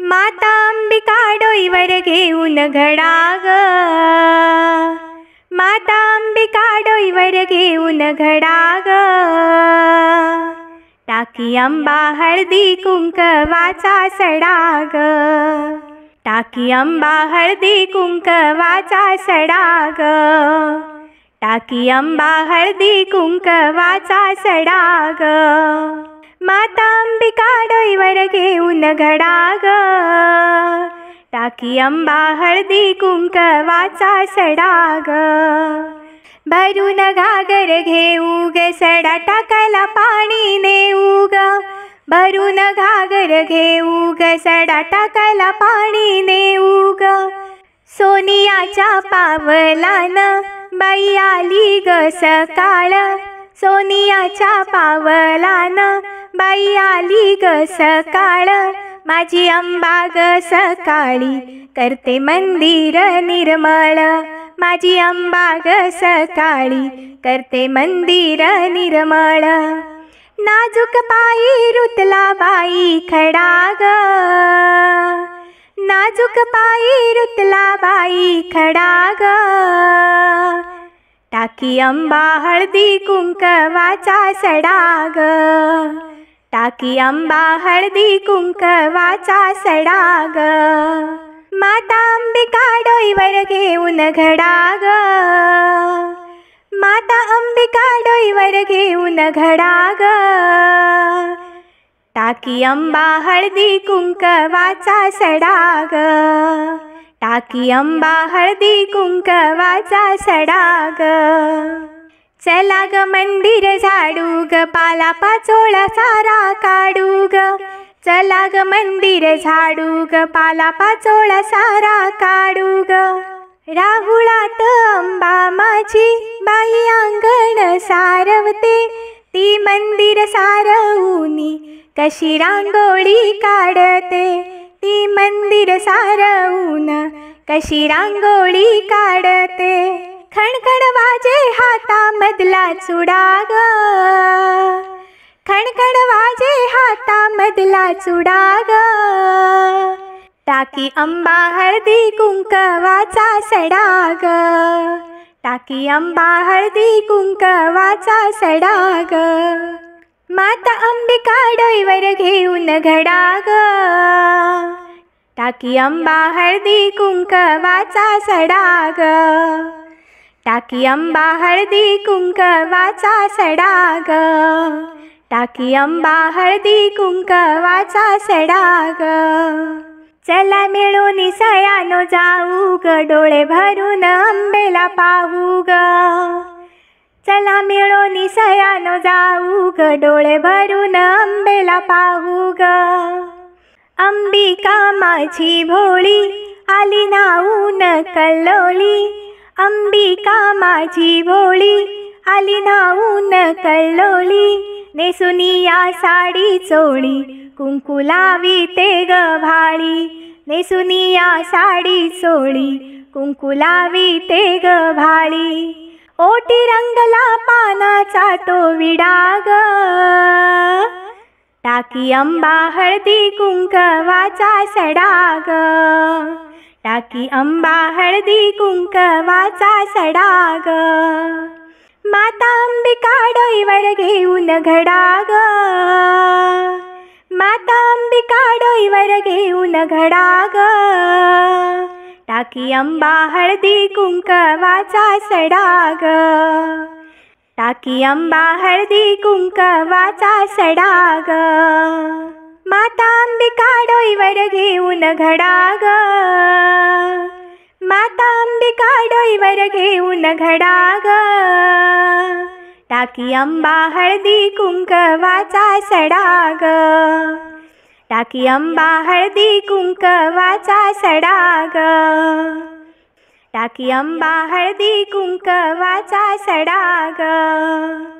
माता अंबिका डोईवर घेऊन घडाग माता अंबिका डोईवर घेऊन घडाग टाकी अंबा हळदी कुंकवाचा सडाग टाकी अंबा हळदी कुंकवाचा सडाग टाकी अंबा हळदी कुंकवाचा सडाग मातांबिका डोईवर घेऊन घडाग टाकी अंबा हळदी कुंकवाचा सडाग भरून घागर घेऊ ग सडा टाकायला पाणी नेऊ ग भरून घागर घेऊ ग सडा टाकायला पाणी नेऊ ग सोनियाच्या पावलान बाई आली ग सकाळ सोनियाच्या पावलाना बाई आली ग सकाळ माझी अंबा ग सकाळी करते मंदिर निर्मळ माझी अंबा ग सकाळी करते मंदिर निर्मळ नाजूक पायी रुतला बाई खडा ग नाजूक पायी रुतला बाई खडा टाकी अंबा हळदी कुंकवाचा सडाग टाकी अंबा हळदी कुंकवाचा सडाग माता अंबिका डोईवर घेऊन घडाग माता अंबिका डोईवर घेऊन घडाग टाकी अंबा हळदी कुंकवाचा सडाग टाकी अंबा हळदी कुंकवाचा सडाग चला ग मंदिर झाडू ग पाला पाचोळा सारा काढू ग चला ग मंदिर झाडू ग पाला पाचोळा सारा काढू ग राहुळात अंबा माझी बाई अंगण सारवते ती मंदिर सारवूनी कशी रांगोळी काढते ती मंदिर सारवून कशी रांगोळी काढते खणखण वाजे हाता मधला चुडा ग खणखण वाजे हातामधला चुडा ग टाकी अंबा हळदी कुंकवाचा ग टाकी अंबा हळदी कुंकवाचा ग माता अंबिका डोईवर घेऊन घडा घडाग टाकी अंबा हळदी कुंकवाचा सडाग टाकी अंबा हळदी कुंकवाचा सडाग टाकी अंबा हळदी कुंकवाचा सडाग चला मिळून सयानो जाऊ ग डोळे भरून अंबेला पाहू ग चला मिळून निसयान जाऊ ग डोळे भरून आंबेला पाहू ग अंबिका माझी भोळी आली नाऊन कल्लोळी अंबिका माझी भोळी आली नाऊन कल्लोळी नेसुनी या साडी चोळी कुंकुलावी ते ग भाळी नेसुनी या साडी चोळी कुंकुलावी ते ग भाळी ओटी रंगला पानाचा तो विडाग टाकी अंबा हळदी कुंकवाचा सडाग टाकी अंबा हळदी कुंकवाचा सडाग माता अंबिका डोईवर घेऊन घडाग माता अंबिका डोईवर घेऊन घडाग टाकी अंबा हळदी कुंकवाचा सडाग टाकी अंबा हळदी कुंकवाचा सडाग माता अंबिका डोईवर घेऊन घडाग माता अंबिका डोईवर घेऊन घडाग टाकी अंबा हळदी कुंकवाचा सडाग टाकी आंबा हळदी कुंकवाचा सडाग टाकी आंबा हळदी कुंकवाचा सडाग